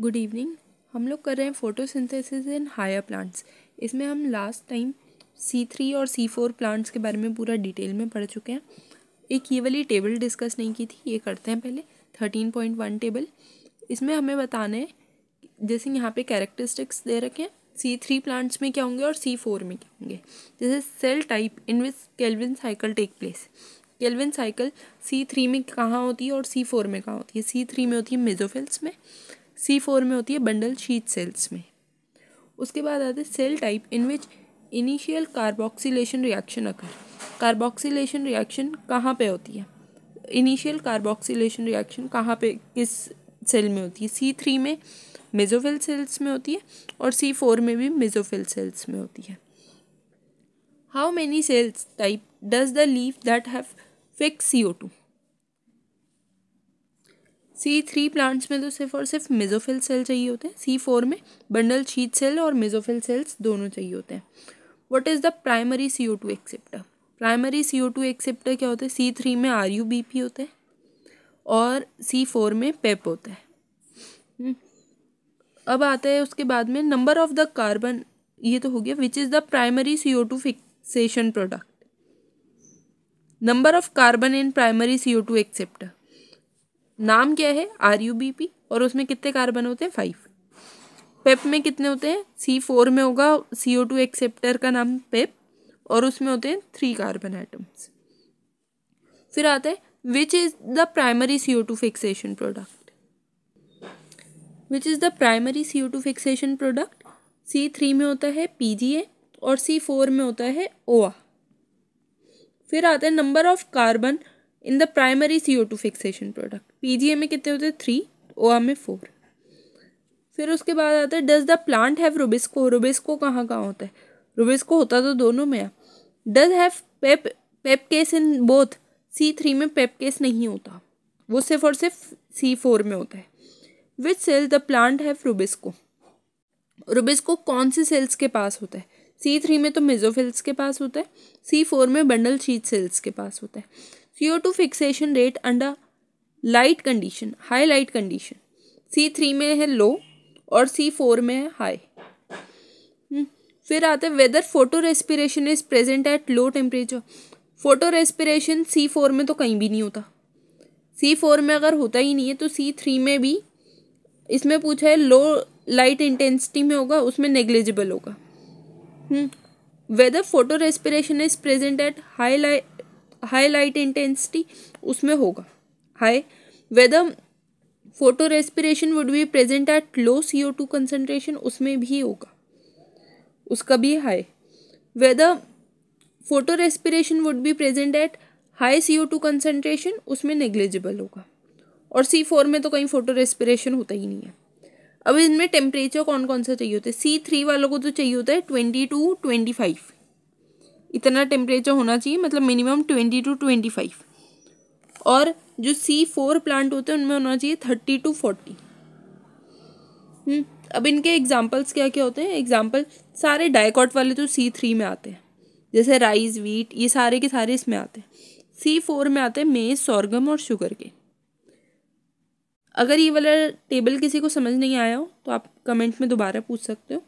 Good evening हम लोग कर रहे हैं फोटोसिंथेसिस इन हायर प्लांट्स इसमें हम लास्ट टाइम सी थ्री और सी फोर प्लांट्स के बारे में पूरा डिटेल में पढ़ चुके हैं एक ये वाली टेबल डिस्कस नहीं की थी ये करते हैं पहले थर्टीन पॉइंट वन टेबल इसमें हमें बताना है जैसे यहाँ पे कैरेक्टरिस्टिक्स दे रखे हैं सी थ्री प्लांट्स में क्या होंगे और सी फोर में क्या होंगे जैसे cell type in which Calvin cycle take place Calvin cycle C three में कहाँ होती है और सी फोर में कहाँ होती है सी थ्री में होती है मेजोफिल्स में सी फोर में होती है बंडल शीत सेल्स में उसके बाद आते हैं cell type in which initial carboxylation reaction occur carboxylation reaction कहाँ पे होती है इनिशियल कार्बोक्सीलेशन रिएक्शन कहाँ पे किस सेल में होती है सी थ्री में मेजोफिल सेल्स में होती है और सी फोर में भी मेजोफिल सेल्स में होती है how many cells type does the leaf that have fix C O two C three plants में तो सिर्फ और सिर्फ मिजोफिल सेल चाहिए होते हैं सी फोर में बंडल शीत सेल और मिजोफिल सेल्स दोनों चाहिए होते हैं what is the primary C O two acceptor primary C O two acceptor क्या होता है सी थ्री में आर यू बी पी होते हैं और सी फोर में पेप होता है हम्म। अब आता है उसके बाद में नंबर ऑफ द कार्बन ये तो हो गया which is the primary C O two fixation product number of carbon in primary C O two acceptor नाम क्या है आर यू बी पी और उसमें कितने कार्बन होते हैं फाइव पेप में कितने होते हैं सी फोर में होगा सी ओ टू एक्सेप्टर का नाम पेप और उसमें होते हैं थ्री कार्बन आइटम्स फिर आते हैं which is the primary C O two fixation product which is the primary C O two fixation product C three में होता है पी जी ए और सी फोर में होता है ओआ फिर आता है number of carbon in the primary C O two fixation product PGA में कितने होते हैं थ्री ओ में फोर फिर उसके बाद आता है does the plant have rubisco rubisco कहाँ कहाँ होता है रुबिस्को होता तो दोनों में है does have PEP PEP case in both C three में पेप केस नहीं होता वो सिर्फ और सिर्फ सी फोर में होता है which cells the plant have rubisco rubisco कौन सी सेल्स के पास होता है सी थ्री में तो मिजोफिल्स के पास होता है सी फोर में बंडल शीट सेल्स के पास होता है C O two fixation rate under light condition high light condition C three में है लो और सी फोर में है हाई हम्म, फिर आते हैं whether photorespiration is present at low temperature photorespiration C four में तो कहीं भी नहीं होता सी फोर में अगर होता ही नहीं है तो सी थ्री में भी इसमें पूछा है लो लाइट इंटेंसिटी में होगा उसमें नेग्लिजिबल होगा whether photorespiration is present at high light high light intensity उसमें होगा high whether photorespiration would be present at low C O two concentration उसमें भी होगा उसका भी high whether photorespiration would be present at high C O two concentration उसमें negligible होगा और सी फोर में तो कहीं फोटो रेस्पिरेशन होता ही नहीं है अब इनमें टेम्परेचर कौन कौन सा चाहिए होता है सी थ्री वालों को तो चाहिए होता है ट्वेंटी टू ट्वेंटी फाइव इतना टेम्परेचर होना चाहिए मतलब minimum twenty two twenty five और जो सी फोर प्लांट होते हैं उनमें होना चाहिए थर्टी टू फोर्टी अब इनके एग्जाम्पल्स क्या क्या होते हैं एग्जाम्पल सारे डायकॉट वाले तो सी थ्री में आते हैं जैसे राइस वीट ये सारे के सारे इसमें आते हैं सी फोर में आते हैं मेज सोरगम और शुगर के अगर ये वाला टेबल किसी को समझ नहीं आया हो तो आप कमेंट में दोबारा पूछ सकते हो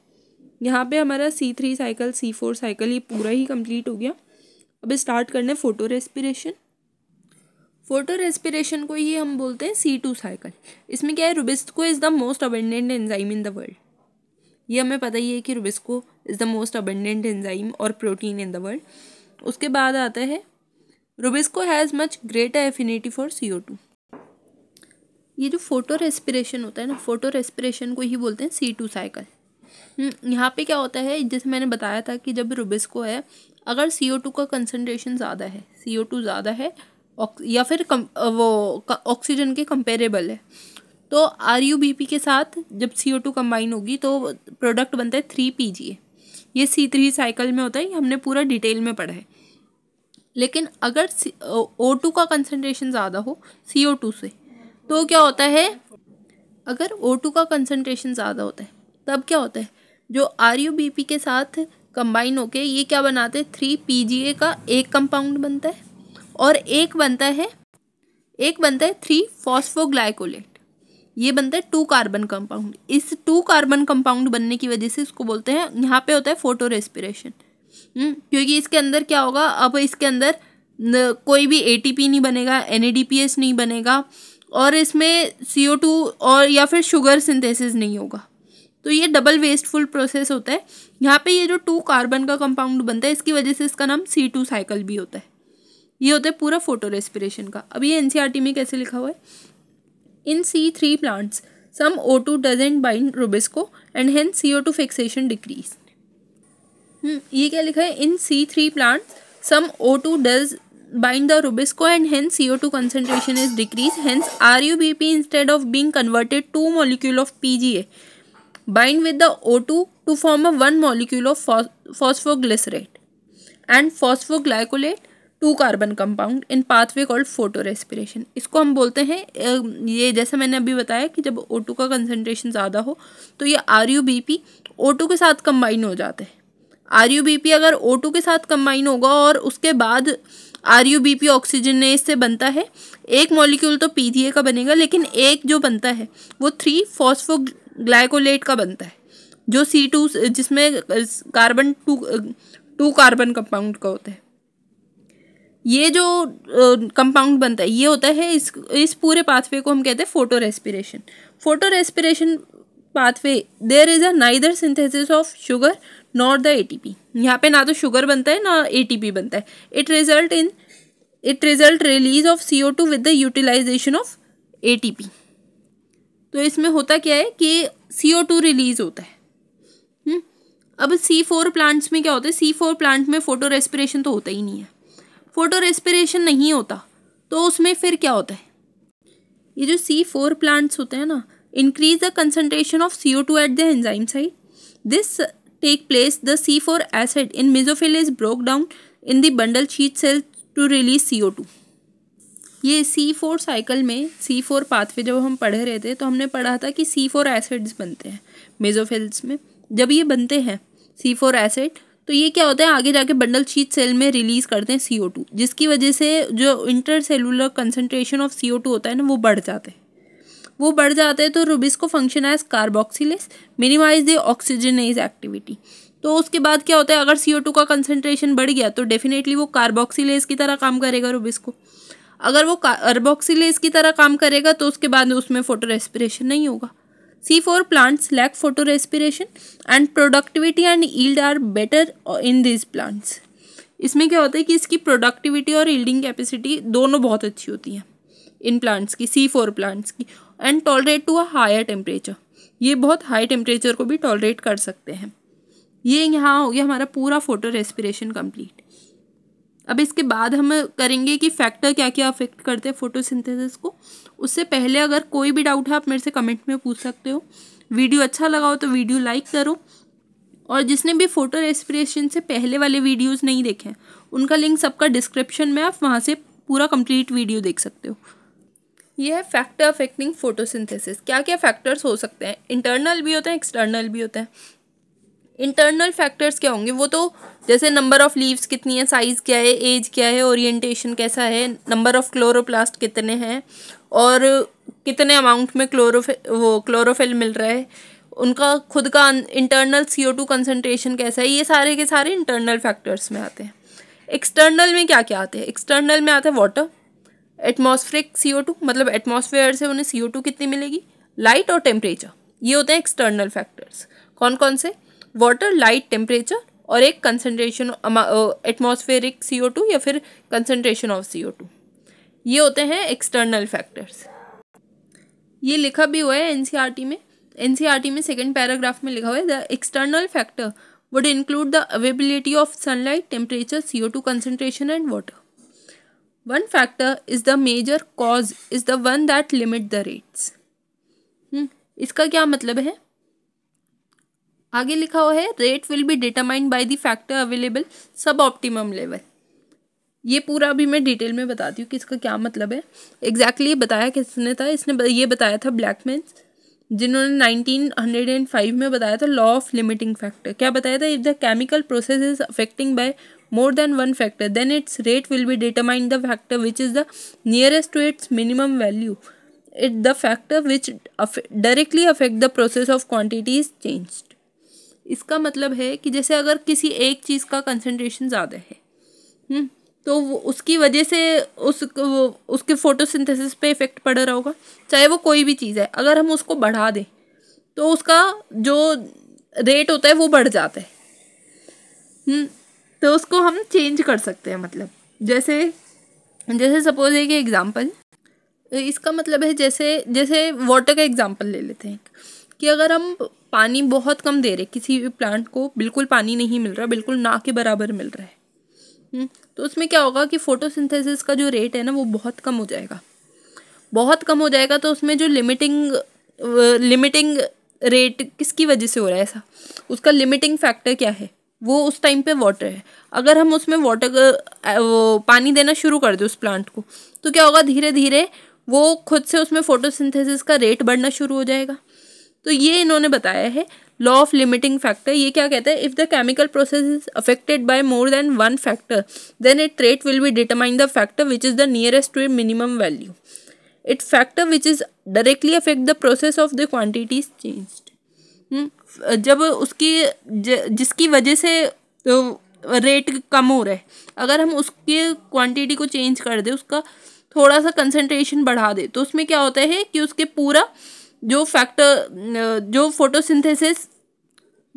यहाँ पे हमारा C three cycle C four cycle ये पूरा ही कंप्लीट हो गया अब स्टार्ट करना है फ़ोटो रेस्पिरेशन फोटो रेस्पिरेशन को ही हम बोलते हैं सी टू साइकिल इसमें क्या है rubisco is the most abundant enzyme in the world ये हमें पता ही है कि rubisco is the most abundant enzyme और प्रोटीन इन द वर्ल्ड उसके बाद आता है rubisco has much greater affinity for C O two ये जो फोटो रेस्पिरेशन होता है ना फोटो रेस्पिरेशन को ही बोलते हैं सी टू साइकिल यहाँ पे क्या होता है जैसे मैंने बताया था कि जब रुबिस्को है अगर सी ओ टू का कंसनट्रेशन ज़्यादा है सी ओ टू ज़्यादा है या फिर कम, वो ऑक्सीजन के कंपेरेबल है तो आर यू बी पी के साथ जब सी ओ टू कम्बाइन होगी तो प्रोडक्ट बनता है थ्री पी जी ए ये सी थ्री साइकिल में होता है ये हमने पूरा डिटेल में पढ़ा है लेकिन अगर ओ टू का कंसनट्रेशन ज़्यादा हो सी ओ टू से तो क्या होता है अगर ओ टू का कंसनट्रेशन ज़्यादा होता है तब क्या होता है जो आर यू बी पी के साथ कंबाइन होके ये क्या बनाते हैं थ्री पी जी ए का एक कंपाउंड बनता है और एक बनता है एक बनता है थ्री फॉस्फोग्लाइकोलेट ये बनता है टू कार्बन कंपाउंड इस टू कार्बन कंपाउंड बनने की वजह से इसको बोलते हैं यहाँ पे होता है फोटो रेस्पिरेशन हम्म, क्योंकि इसके अंदर क्या होगा अब इसके अंदर न, कोई भी एटीपी नहीं बनेगा एन नहीं बनेगा और इसमें सीओ टू और या फिर शुगर सिंथेसिस नहीं होगा तो ये डबल वेस्टफुल प्रोसेस होता है यहाँ पे ये जो टू कार्बन का कंपाउंड बनता है इसकी वजह से इसका नाम सी टू साइकिल भी होता है ये होता है पूरा फोटो रेस्पिरेशन का अब ये एनसीईआरटी e में कैसे लिखा हुआ है in C three plants some O two doesn't bind rubisco and when C O two fixation decrease ये क्या लिखा है in C three plants some O two does bind the rubisco and when C O two concentration is decrease hence R U B P instead of being converted to molecule of P G A bind with the O two to form a one molecule of phosphoglycerate and phosphoglycolate two carbon compound in pathway called photorespiration इसको हम बोलते हैं ये जैसा मैंने अभी बताया कि जब ओ का कंसनट्रेशन ज़्यादा हो तो ये R U B P O two के साथ कंबाइन हो जाते हैं आर यू बी पी अगर ओ टू के साथ कंबाइन होगा और उसके बाद R U B P oxygenase से बनता है एक मॉलिक्यूल तो पी डी ए का बनेगा लेकिन एक जो बनता है वो थ्री फॉस्फो ग्लाइकोलेट का बनता है जो सी टू जिसमें carbon two two carbon compound का होता है ये जो कंपाउंड बनता है ये होता है इस इस पूरे पाथवे को हम कहते हैं photorespiration photorespiration pathway there is a neither synthesis of sugar not the ATP यहाँ पर ना तो शुगर बनता है ना एटीपी बनता है it result in it result release of C O two with the utilization of P तो इसमें होता क्या है कि सी ओ टू रिलीज होता है हुँ? हम्म? अब सी फोर प्लांट्स में क्या होता है सी फोर प्लांट में फोटो रेस्पिरेशन तो होता ही नहीं है फोटो रेस्पिरेशन नहीं होता तो उसमें फिर क्या होता है ये जो सी फोर प्लांट्स होते हैं ना increase the concentration of C O two at the enzyme side this take place the C four acid in mesophyll is broke down in the bundle sheath cell to release C O two ये C four cycle में सी four pathway जब हम पढ़े रहे थे तो हमने पढ़ा था कि सी फोर एसिड्स बनते हैं मेजोफिल्स में जब ये बनते हैं सी फोर एसिड तो ये क्या होता है आगे जाके बंडल शीट सेल में रिलीज़ करते हैं सी ओ टू जिसकी वजह से जो intercellular concentration of C O two होता है ना वो बढ़ जाते हैं वो बढ़ जाते हैं तो को function as carboxylase minimize the oxygenase activity तो उसके बाद क्या होता है अगर सी ओ टू का कंसनट्रेशन बढ़ गया तो डेफिनेटली वो कार्बोक्सीलेस की तरह काम करेगा रूबिस को अगर वो कार्बोक्सीलेस की तरह काम करेगा तो उसके बाद उसमें फोटो रेस्पिरेशन नहीं होगा C four C4 lack photo photorespiration and productivity and yield are better in these plants इसमें क्या होता है कि इसकी प्रोडक्टिविटी और ईल्डिंग कैपेसिटी दोनों बहुत अच्छी होती हैं इन प्लांट्स की सी फोर प्लांट्स की and tolerate to a higher temperature ये बहुत हाई टेम्परेचर को भी टॉलरेट कर सकते हैं ये यहाँ हो गया हमारा पूरा फोटो रेस्पिरेशन कम्प्लीट अब इसके बाद हम करेंगे कि फैक्टर क्या क्या अफेक्ट करते हैं फोटोसिंथेसिस को उससे पहले अगर कोई भी डाउट है आप मेरे से कमेंट में पूछ सकते हो वीडियो अच्छा लगा हो तो वीडियो लाइक करो और जिसने भी फोटो रेस्पिरेशन से पहले वाले वीडियोस नहीं देखे हैं उनका लिंक सबका डिस्क्रिप्शन में आप वहाँ से पूरा कंप्लीट वीडियो देख सकते हो यह है फैक्टर अफेक्टिंग फोटोसिंथेसिस क्या क्या फैक्टर्स हो सकते हैं इंटरनल भी होते हैं एक्सटर्नल भी होते हैं इंटरनल फैक्टर्स क्या होंगे वो तो जैसे नंबर ऑफ़ लीव्स कितनी है साइज़ क्या है एज क्या है ओरिएंटेशन कैसा है नंबर ऑफ़ क्लोरोप्लास्ट कितने हैं और कितने अमाउंट में क्लोरोफे वो क्लोरोफिल मिल रहा है उनका खुद का internal C O two concentration कैसा है ये सारे के सारे इंटरनल फैक्टर्स में आते हैं एक्सटर्नल में क्या क्या आते हैं एक्सटर्नल में आता है water atmospheric C O two मतलब एटमोसफेयर से उन्हें सी ओ टू कितनी मिलेगी लाइट और टेम्परेचर ये होते हैं एक्सटर्नल फैक्टर्स कौन कौन से वाटर लाइट टेम्परेचर और एक concentration atmospheric C O two या फिर concentration of C O two ये होते हैं एक्सटर्नल फैक्टर्स ये लिखा भी हुआ है एन सी आर टी में एन सी आर टी में सेकेंड पैराग्राफ में लिखा हुआ है the external factor would include the availability of sunlight temperature C O two concentration and water one factor is the major cause is the one that limit the rates इसका क्या मतलब है आगे लिखा हुआ है rate will be determined by the factor available sub optimum level ये पूरा अभी मैं डिटेल में बताती हूँ कि इसका क्या मतलब है एग्जैक्टली exactly बताया किसने था इसने ये बताया था ब्लैकमेन्स जिन्होंने 1905 में बताया था लॉ ऑफ लिमिटिंग फैक्टर क्या बताया था if the chemical process is affecting by more than one factor then its rate will be determine the factor which is the nearest to its minimum value it the factor which directly affect the process of quantity is changed इसका मतलब है कि जैसे अगर किसी एक चीज़ का concentration ज़्यादा है हुँ? हम्म, तो उसकी वजह से उस उसके फोटोसिंथेसिस पे इफ़ेक्ट पड़ रहा होगा चाहे वो कोई भी चीज़ है अगर हम उसको बढ़ा दें तो उसका जो रेट होता है वो बढ़ जाता है हम्म, तो उसको हम चेंज कर सकते हैं मतलब जैसे जैसे सपोज एक एग्ज़ाम्पल इसका मतलब है जैसे जैसे वाटर का एग्ज़ाम्पल ले लेते हैं कि अगर हम पानी बहुत कम दे रहे किसी भी प्लांट को बिल्कुल पानी नहीं मिल रहा बिल्कुल ना के बराबर मिल रहा है हम्म, तो उसमें क्या होगा कि फोटोसिंथेसिस का जो रेट है ना वो बहुत कम हो जाएगा बहुत कम हो जाएगा तो उसमें जो लिमिटिंग लिमिटिंग रेट किसकी वजह से हो रहा है ऐसा उसका लिमिटिंग फैक्टर क्या है वो उस टाइम पे वाटर है अगर हम उसमें वाटर वो पानी देना शुरू कर दें उस प्लांट को तो क्या होगा धीरे धीरे वो खुद से उसमें फोटोसिंथेसिस का रेट बढ़ना शुरू हो जाएगा तो ये इन्होंने बताया है लॉ ऑफ लिमिटिंग फैक्टर ये क्या कहता है if the chemical process is affected by more than one factor then it rate will be determine the factor which is the nearest to minimum value it factor which is directly affect the process of the quantities change जब उसकी ज, जिसकी वजह से तो rate कम हो रहा है अगर हम उसके क्वांटिटी को चेंज कर दें उसका थोड़ा सा कंसंट्रेशन बढ़ा दे तो उसमें क्या होता है कि उसके पूरा जो फैक्टर जो फोटोसिंथेसिस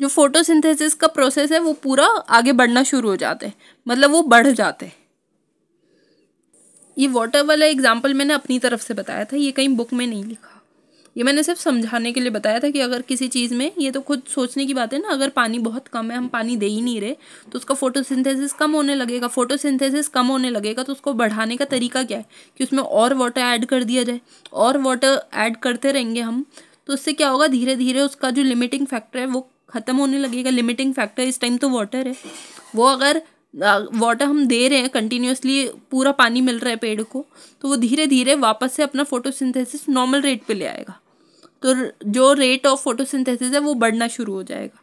जो फोटोसिंथेसिस का प्रोसेस है वो पूरा आगे बढ़ना शुरू हो जाते हैं मतलब वो बढ़ जाते हैं ये वाटर वाला एग्जाम्पल मैंने अपनी तरफ से बताया था ये कहीं बुक में नहीं लिखा ये मैंने सिर्फ समझाने के लिए बताया था कि अगर किसी चीज़ में ये तो खुद सोचने की बात है ना अगर पानी बहुत कम है हम पानी दे ही नहीं रहे तो उसका फोटोसिंथेसिस कम होने लगेगा फोटोसिंथेसिस कम होने लगेगा तो उसको बढ़ाने का तरीका क्या है कि उसमें और वाटर ऐड कर दिया जाए और वाटर ऐड करते रहेंगे हम तो उससे क्या होगा धीरे धीरे उसका जो लिमिटिंग फैक्टर है वो ख़त्म होने लगेगा लिमिटिंग फैक्टर इस टाइम तो वाटर है वो अगर वाटर हम दे रहे हैं कंटिन्यूसली पूरा पानी मिल रहा है पेड़ को तो वो धीरे धीरे वापस से अपना फोटोसिंथेसिस नॉर्मल रेट पे ले आएगा तो जो रेट ऑफ फोटोसिंथेसिस है वो बढ़ना शुरू हो जाएगा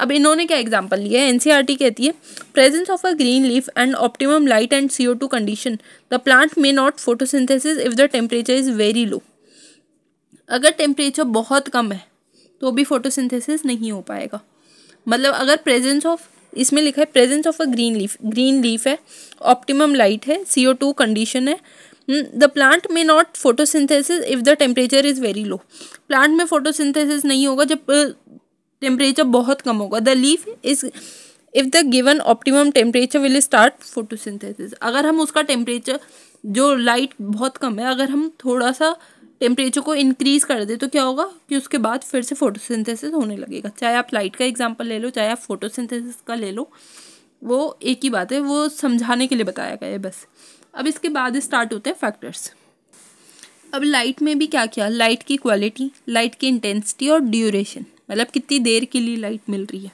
अब इन्होंने क्या एग्जाम्पल लिया है टी e कहती है presence of a green leaf and optimum light and C O two condition the plant may not photosynthesis if the temperature is very low अगर टेम्परेचर बहुत कम है तो भी फोटोसिंथेसिस नहीं हो पाएगा मतलब अगर प्रेजेंस ऑफ इसमें लिखा है presence of a green leaf green leaf है ऑप्टिमम लाइट है सी ओ टू कंडीशन है the hmm, plant may not photosynthesis if the temperature is very low plant में फोटोसिंथेसिस नहीं होगा जब टेम्परेचर uh, बहुत कम होगा the leaf is if the given optimum temperature will start photosynthesis अगर हम उसका टेम्परेचर जो लाइट बहुत कम है अगर हम थोड़ा सा टेम्परेचर को इंक्रीज़ कर दे तो क्या होगा कि उसके बाद फिर से फोटोसिंथेसिस होने लगेगा चाहे आप लाइट का एग्जांपल ले लो चाहे आप फोटोसिंथेसिस का ले लो वो एक ही बात है वो समझाने के लिए बताया गया है बस अब इसके बाद स्टार्ट होते हैं फैक्टर्स अब लाइट में भी क्या क्या लाइट की क्वालिटी लाइट की इंटेंसिटी और ड्यूरेशन मतलब कितनी देर के लिए लाइट मिल रही है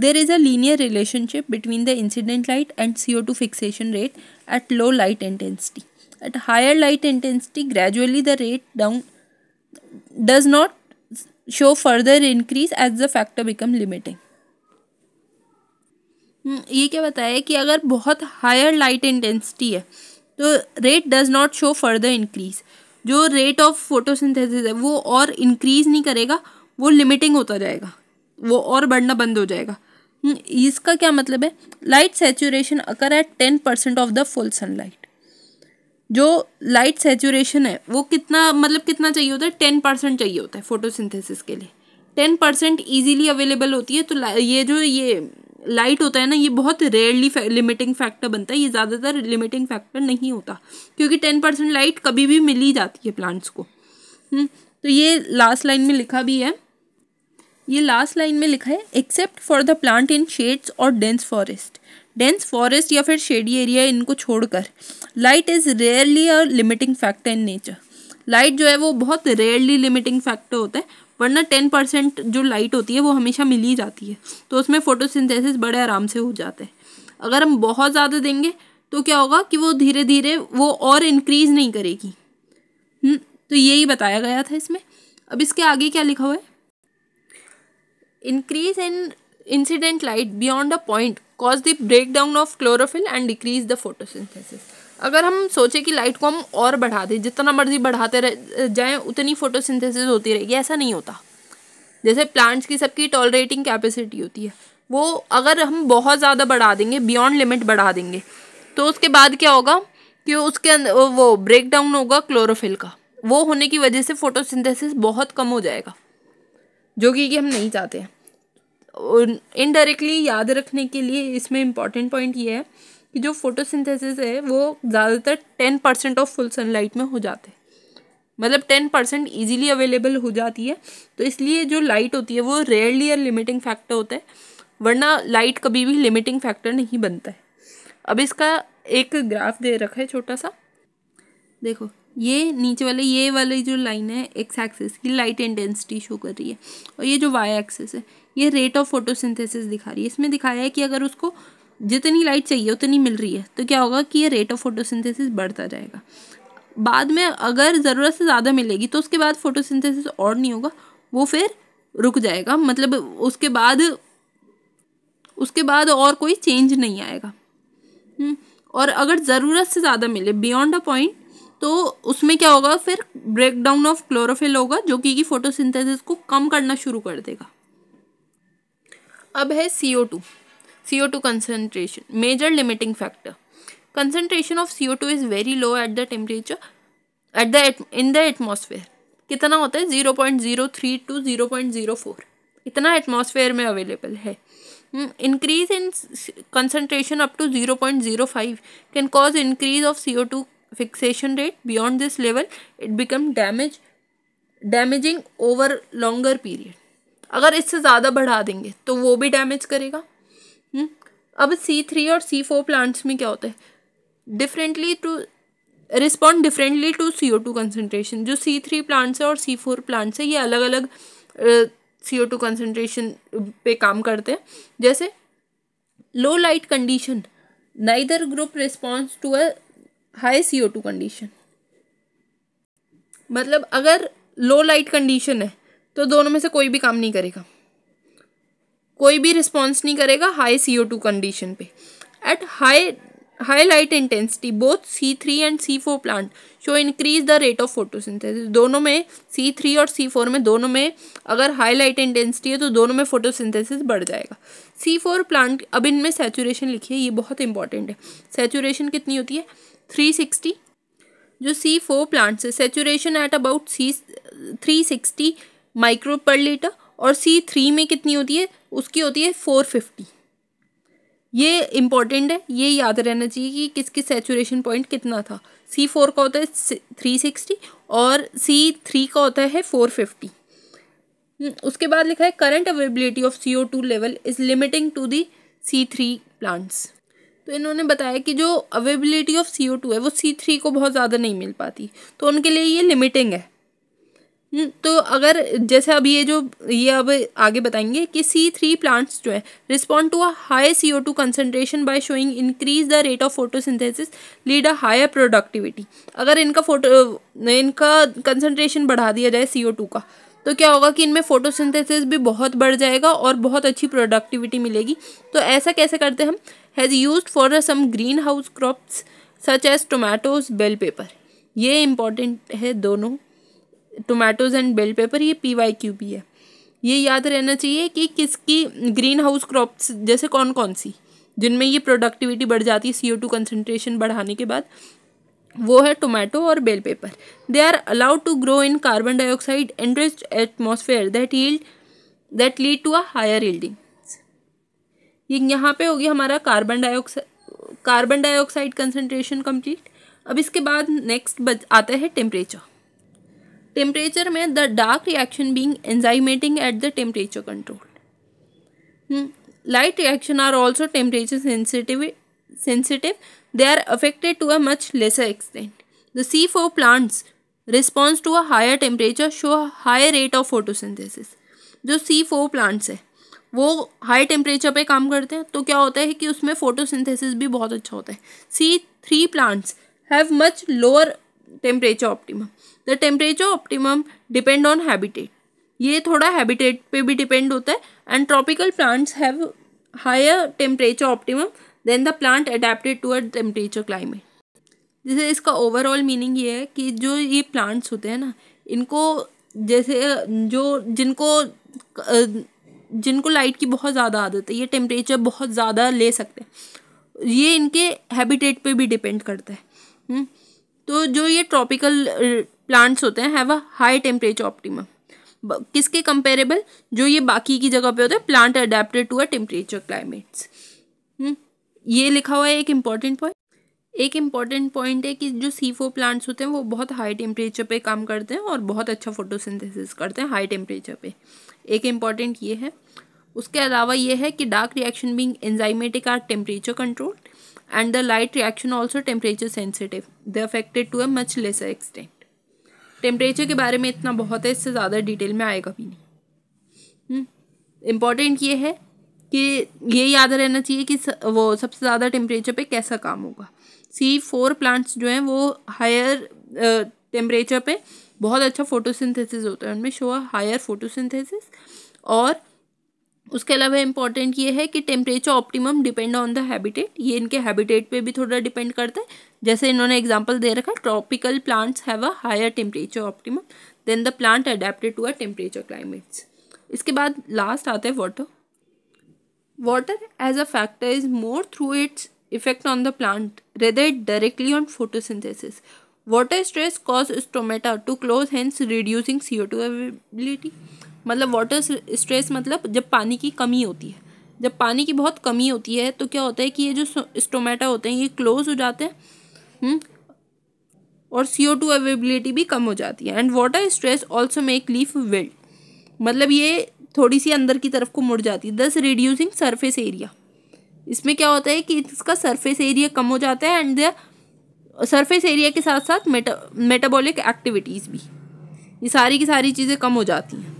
there is a linear relationship between the incident light and C two fixation rate at low light intensity at higher light intensity gradually the rate down does not show further increase as the factor become limiting hmm, ये क्या बताया कि अगर बहुत higher light intensity है तो rate does not show further increase जो rate of photosynthesis है वो और इंक्रीज नहीं करेगा वो लिमिटिंग होता जाएगा वो और बढ़ना बंद हो जाएगा हम्म, इसका क्या मतलब है light saturation occur at ten percent of the full sunlight जो लाइट सेचुरेशन है वो कितना मतलब कितना चाहिए होता है टेन परसेंट चाहिए होता है फोटोसिंथेसिस के लिए टेन परसेंट ईजीली अवेलेबल होती है तो ये जो ये लाइट होता है ना ये बहुत रेयरली लिमिटिंग फैक्टर बनता है ये ज़्यादातर लिमिटिंग फैक्टर नहीं होता क्योंकि टेन परसेंट लाइट कभी भी मिल ही जाती है प्लांट्स को हुँ? हम्म, तो ये लास्ट लाइन में लिखा भी है ये लास्ट लाइन में लिखा है except for the plant in shades और डेंस फॉरेस्ट डेंस फॉरेस्ट या फिर शेडी एरिया इनको छोड़कर light is rarely a limiting factor in nature light जो है वो बहुत रेयरली लिमिटिंग फैक्टर होता है वरना टेन परसेंट जो लाइट होती है वो हमेशा मिल ही जाती है तो उसमें फोटोसिंथेसिस बड़े आराम से हो जाते हैं अगर हम बहुत ज़्यादा देंगे तो क्या होगा कि वो धीरे धीरे वो और इनक्रीज़ नहीं करेगी हुँ? हम्म, तो यही बताया गया था इसमें अब इसके आगे क्या लिखा हुआ है increase in incident light beyond a point cause the breakdown of chlorophyll and decrease the photosynthesis अगर हम सोचें कि लाइट को हम और बढ़ा दें जितना मर्जी बढ़ाते रह जाएँ उतनी फोटोसिंथेसिस होती रहेगी ऐसा नहीं होता जैसे प्लांट्स की सबकी टॉलरेटिंग कैपेसिटी होती है वो अगर हम बहुत ज़्यादा बढ़ा देंगे बियॉन्ड लिमिट बढ़ा देंगे तो उसके बाद क्या होगा कि उसके अंदर वो ब्रेक डाउन होगा क्लोरोफिल का वो होने की वजह से फोटोसिंथेसिस बहुत कम हो जाएगा जो कि हम नहीं चाहते हैं इनडायरेक्टली याद रखने के लिए इसमें इम्पॉर्टेंट पॉइंट ये है कि जो फोटोसिंथेसिस है वो ज़्यादातर ten percent of full sunlight में हो जाते हैं मतलब टेन परसेंट ईजिली अवेलेबल हो जाती है तो इसलिए जो लाइट होती है वो रेयरली या लिमिटिंग फैक्टर होता है वरना लाइट कभी भी लिमिटिंग फैक्टर नहीं बनता है अब इसका एक ग्राफ दे रखा है छोटा सा देखो ये नीचे वाले ये वाली जो लाइन है एक्स एक्सिस की लाइट इंटेंसिटी शो कर रही है और ये जो वाई एक्सिस है ये रेट ऑफ फोटोसिंथेसिस दिखा रही है इसमें दिखाया है कि अगर उसको जितनी लाइट चाहिए उतनी मिल रही है तो क्या होगा कि ये रेट ऑफ फोटोसिंथेसिस बढ़ता जाएगा बाद में अगर ज़रूरत से ज़्यादा मिलेगी तो उसके बाद फोटोसिंथेसिस और नहीं होगा वो फिर रुक जाएगा मतलब उसके बाद उसके बाद और कोई चेंज नहीं आएगा हम्म, और अगर ज़रूरत से ज़्यादा मिले बियॉन्ड अ पॉइंट तो उसमें क्या होगा फिर ब्रेक डाउन ऑफ क्लोरोफिल होगा जो कि की फोटोसिंथेसिस को कम करना शुरू कर देगा अब है C O two CO2 concentration. Major limiting factor. Concentration of CO2 is very low at the temperature at the in the atmosphere. कितना होता है zero zero point three to zero zero point four इतना atmosphere में available है increase in concentration up to zero zero point five can cause increase of C O two fixation rate beyond this level it become damage damaging over longer period अगर इससे ज़्यादा बढ़ा देंगे तो वो भी डैमेज करेगा हम्म? अब सी थ्री और सी फोर प्लांट्स में क्या होता है differently to respond differently to C O two concentration जो सी थ्री प्लांट्स है और सी फोर प्लांट्स है ये अलग अलग सी ओ टू कंसनट्रेशन पे काम करते हैं जैसे low light condition neither group response to a high C O two condition मतलब अगर लो लाइट कंडीशन है तो दोनों में से कोई भी काम नहीं करेगा कोई भी रिस्पॉन्स नहीं करेगा high C O two condition पे at high high light intensity both C three and C four plant show increase the rate of photosynthesis दोनों में सी थ्री और सी फोर में दोनों में अगर हाई लाइट इंटेंसिटी है तो दोनों में फोटोसिंथेसिस बढ़ जाएगा सी फोर प्लांट अब इनमें सेचुरेशन लिखिए ये बहुत इंपॉर्टेंट है सेचुरेशन कितनी होती है थ्री सिक्सटी जो सी फोर प्लांट्स है saturation at about C three sixty micro per litre और सी थ्री में कितनी होती है उसकी होती है फोर फिफ्टी ये इम्पॉर्टेंट है ये याद रहना चाहिए कि किसकी सेचुरेशन पॉइंट कितना था सी फोर का होता है थ्री सिक्सटी और सी थ्री का होता है फोर फिफ्टी हम्म, उसके बाद लिखा है current availability of C O two level is limiting to the C three plants तो इन्होंने बताया कि जो availability of C O two है वो सी थ्री को बहुत ज़्यादा नहीं मिल पाती तो उनके लिए ये लिमिटिंग है हम्म, तो अगर जैसे अब ये जो ये अब आगे बताएंगे कि सी थ्री प्लांट्स जो है respond to a high C O two concentration by showing increase the rate of photosynthesis lead a higher productivity अगर इनका फोटो इनका कंसनट्रेशन बढ़ा दिया जाए सी ओ टू का तो क्या होगा कि इनमें फोटोसिंथेसिस भी बहुत बढ़ जाएगा और बहुत अच्छी प्रोडक्टिविटी मिलेगी तो ऐसा कैसे करते हम has use for some greenhouse crops such as tomatoes bell pepper ये इम्पॉर्टेंट है दोनों टोमेटोज़ एंड बेल पेपर ये पी वाई क्यू भी है ये याद रहना चाहिए कि किसकी ग्रीन हाउस क्रॉप्स जैसे कौन कौन सी जिनमें ये प्रोडक्टिविटी बढ़ जाती है सी ओ टू कंसनट्रेशन बढ़ाने के बाद वो है टोमेटो और bell pepper they are allowed to grow in carbon dioxide and rich atmosphere that yield that lead to a higher yielding ये यहाँ पे होगी हमारा carbon dioxide carbon dioxide concentration complete अब इसके बाद नेक्स्ट आता है टेम्परेचर टेम्परेचर में the dark reaction being enzymatic at the temperature control light reaction are also temperature sensitive they are affected to a much lesser extent the C c4 plants response to a higher temperature show a rate of of photosynthesis जो four plants है वो high temperature पे काम करते हैं तो क्या होता है कि उसमें फोटोसिंथेसिस भी बहुत अच्छा होता है C three plants have much lower temperature optimum the temperature optimum depend on habitat ये थोड़ा हैबिटेट पे भी डिपेंड होता है and tropical plants have higher temperature optimum than the plant adapted to a temperature climate जैसे इसका overall meaning ये है कि जो ये प्लांट्स होते हैं ना इनको जैसे जो जिनको जिनको लाइट की बहुत ज़्यादा आदत है ये टेम्परेचर बहुत ज़्यादा ले सकते हैं ये इनके हैबिटेट पे भी डिपेंड करता है हुँ? हम्म। तो जो ये ट्रॉपिकल प्लांट्स होते हैं have a high temperature optimum किसके कंपेरेबल जो ये बाकी की जगह पे होते हैं plant adapted to a temperature climates ये लिखा हुआ है एक इम्पॉर्टेंट पॉइंट एक इम्पॉर्टेंट पॉइंट है कि जो सी फो प्लांट्स होते हैं वो बहुत हाई टेम्परेचर पे काम करते हैं और बहुत अच्छा फोटोसिंथेसिस करते हैं हाई टेम्परेचर पे एक इम्पॉर्टेंट ये है उसके अलावा ये है कि dark reaction being enzymatic are temperature control and the light reaction also temperature sensitive they affected to a much lesser extent temperature के बारे में इतना बहुत है इससे ज़्यादा डिटेल में आएगा भी नहीं हम्म। important ये है कि ये याद रहना चाहिए कि वो सबसे ज़्यादा टेम्परेचर पे कैसा काम होगा सी फोर प्लांट्स जो हैं वो हायर टेम्परेचर पे बहुत अच्छा फोटोसिंथेसिस होता है उनमें शो हायर फोटोसिंथेसिस और उसके अलावा इम्पॉर्टेंट ये है कि temperature optimum depend on the habitat ये इनके हैबिटेट पे भी थोड़ा डिपेंड करता है जैसे इन्होंने एग्जांपल दे रखा tropical plants have a higher temperature optimum than the plant adapted to a temperature climates इसके बाद लास्ट आता है water as a factor is more through its effect on the plant rather directly on directly water stress cause stress causes to close close reducing reducing to availability मतलब water stress मतलब जब पानी की कमी होती है जब पानी की बहुत कमी होती है तो क्या होता है कि ये जो स्टोमेटा होते हैं ये क्लोज हो जाते हैं हम्म, और सी ओ टू अवेबिलिटी भी कम हो जाती है and water stress also make leaf wilt मतलब ये थोड़ी सी अंदर की तरफ को मुड़ जाती है दस रिड्यूसिंग सरफेस एरिया इसमें क्या होता है कि इसका सरफेस एरिया कम हो जाता है एंड सरफेस एरिया के साथ साथ मेटा मेटाबॉलिक एक्टिविटीज़ भी ये सारी की सारी चीज़ें कम हो जाती हैं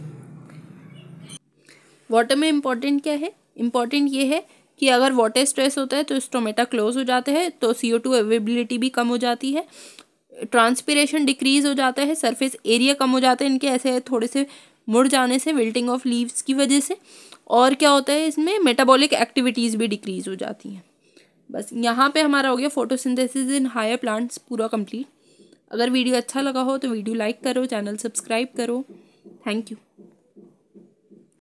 वाटर में इम्पॉर्टेंट क्या है इम्पॉर्टेंट ये है कि अगर वाटर स्ट्रेस होता है तो स्टोमेटा क्लोज हो जाते हैं तो सी ओ टू अवेबिलिटी भी कम हो जाती है ट्रांसपीरेशन डिक्रीज हो जाता है सरफेस एरिया कम हो जाता है इनके ऐसे थोड़े से मुड़ जाने से विल्टिंग ऑफ लीव्स की वजह से और क्या होता है इसमें मेटाबॉलिक एक्टिविटीज़ भी डिक्रीज हो जाती हैं बस यहाँ पे हमारा हो गया फोटोसिंथेसिस इन हायर प्लांट्स पूरा कंप्लीट अगर वीडियो अच्छा लगा हो तो वीडियो लाइक करो चैनल सब्सक्राइब करो थैंक यू